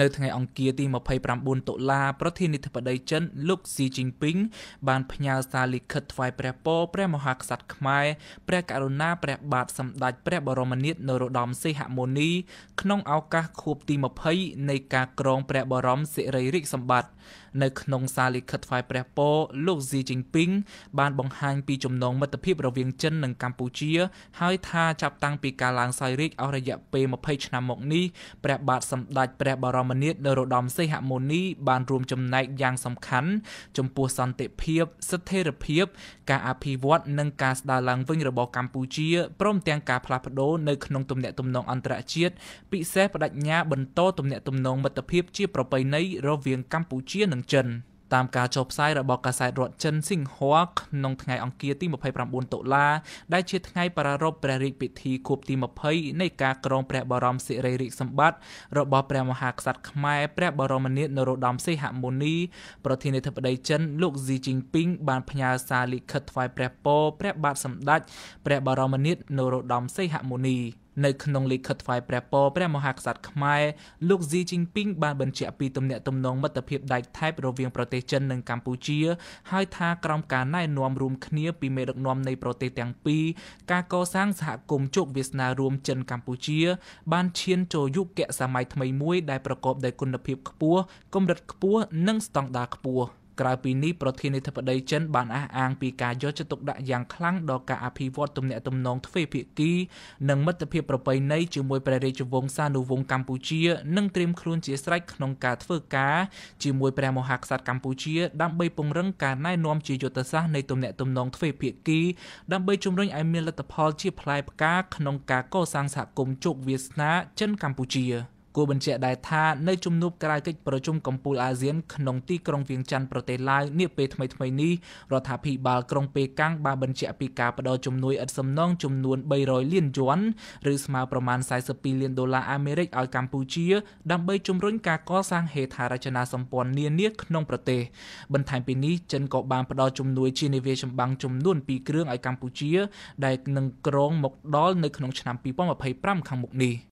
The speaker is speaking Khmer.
នៅថ្ងៃអង្គារទី29តុលាប្រធានាធិបតីចិនលោកស៊ីជីងពីងបានផ្ញើសារលិខិតថ្វាយព្រះពរព្រះមហាក្សត្រខ្មែរព្រះករុណាព្រះបាទសម្ដេចព្រះបរមនាថនរោត្តមសីហមុនីក្នុងឱកាសខួបទី20នៃការគ្រងព្រះបរមសិរីរាជសម្បត្តិនៅក្នុងសារលិខិតថ្វាយព្រះពរលោកស៊ីជីងពីងបានបង្ហាញពីចំណងមិត្តភាពរវាងចិននិងកម្ពុជាហើយថាចាប់តាំងពីការឡើងសោយរាជ្យអស់រយៈពេល20ឆ្នាំមកនេះព្រះបាទសម្ដេចព្រះបរមរមនាថនរោត្តមសីហមុនី បានរួមចំណែកយ៉ាងសំខាន់ចំពោះសន្តិភាព ស្ថិរភាព ការអភិវឌ្ឍនិងការស្ដារឡើងវិញរបស់កម្ពុជាព្រម ទាំងការផ្លាស់ប្ដូរនៅក្នុងទំនាក់ទំនងអន្តរជាតិពិសេសបដិញ្ញាបន្តទំនាក់ទំនងមិត្តភាពជាប្រពៃណីរវាងកម្ពុជានិង ចិន។តាមការចុះផ្សាយរបស់កាសែតរដ្ឋចិនស៊ីងហួក្នុងថ្ងៃអង្គារទី29តុលាដែលជាថ្ងៃប្រារព្ធព្រះរាជពិធីខួបទី20នៃការគ្រងព្រះបរមសិរីរាជសម្បត្តិរបស់ព្រះមហាក្សត្រខ្មែរព្រះបរមនាថនរោត្តមសីហមុនីប្រធានាធិបតីចិនលោកស៊ីជីងពីងបានផ្ញើសារលិខិតថ្វាយព្រះពរព្រះបាទសម្ដេចព្រះបរមនាថនរោត្តមសីហមុនីនៅក្នុងលិខិតថ្វាយព្រះពរព្រះមហាក្សត្រខ្មែរលោកស៊ីជីងពីងបានបញ្ជាក់ពីទំនាក់ទំនងមិត្តភាពដែកថែបរវាងប្រទេសចិននិងកម្ពុជាហើយថាក្រោមការណែនាំរួមគ្នាពីមេដឹកនាំនៃប្រទេសទាំងពីរការកសាងសហគមន៍ជោគវាសនារួមចិនកម្ពុជាបានឈានចូលយុគសម័យថ្មីមួយដែលប្រកបដោយគុណភាពខ្ពស់កម្រិតខ្ពស់និងស្តង់ដារខ្ពស់។ក្រៅពីនេះប្រធានាធិបតីចិនបានអះអាងពីការយកចិត្តទុកដាក់យ៉ាងខ្លាំងដល់ការអភិវឌ្ឍទំនាក់ទំនងទ្វេភាគីនិងមិត្តភាពប្រពៃណីជាមួយព្រះរាជវង្សានុវង្សកម្ពុជានិងត្រៀមខ្លួនជាស្រេចក្នុងការធ្វើការជាមួយព្រះមហាក្សត្រកម្ពុជាដើម្បីពង្រឹងការណែនាំជាយុទ្ធសាស្ត្រនៃទំនាក់ទំនងទ្វេភាគីដើម្បីជំរុញឲ្យមានលទ្ធផលជាផ្លែផ្កាក្នុងការកសាងសហគមន៍ជោគវាសនាចិនកម្ពុជា។គួរបញ្ជាក់ដែរថានៅជំនួបក្រៅកិច្ចប្រជុំកំពូលអាស៊ានក្នុងទីក្រុងវៀងច័ន្ទប្រទេសឡាវនាពេលថ្មីៗនេះរដ្ឋាភិបាលក្រុងប៉េកាំងបានបញ្ជាក់ពីការផ្តល់ជំនួយឥតសំណងចំនួន300លានយួនឬស្មើប្រមាណ42លានដុល្លារអាមេរិកឲ្យកម្ពុជា ដើម្បីជំរុញការកសាងហេដ្ឋារចនាសម្ព័ន្ធនានាក្នុងប្រទេសបន្ថែមពីនេះចិនក៏បានផ្តល់ជំនួយជានាវាចម្បាំងចំនួន2គ្រឿងឲ្យកម្ពុជា ដែលនឹងក្រងមកដល់នៅក្នុងឆ្នាំ2025ខាងមុខនេះ។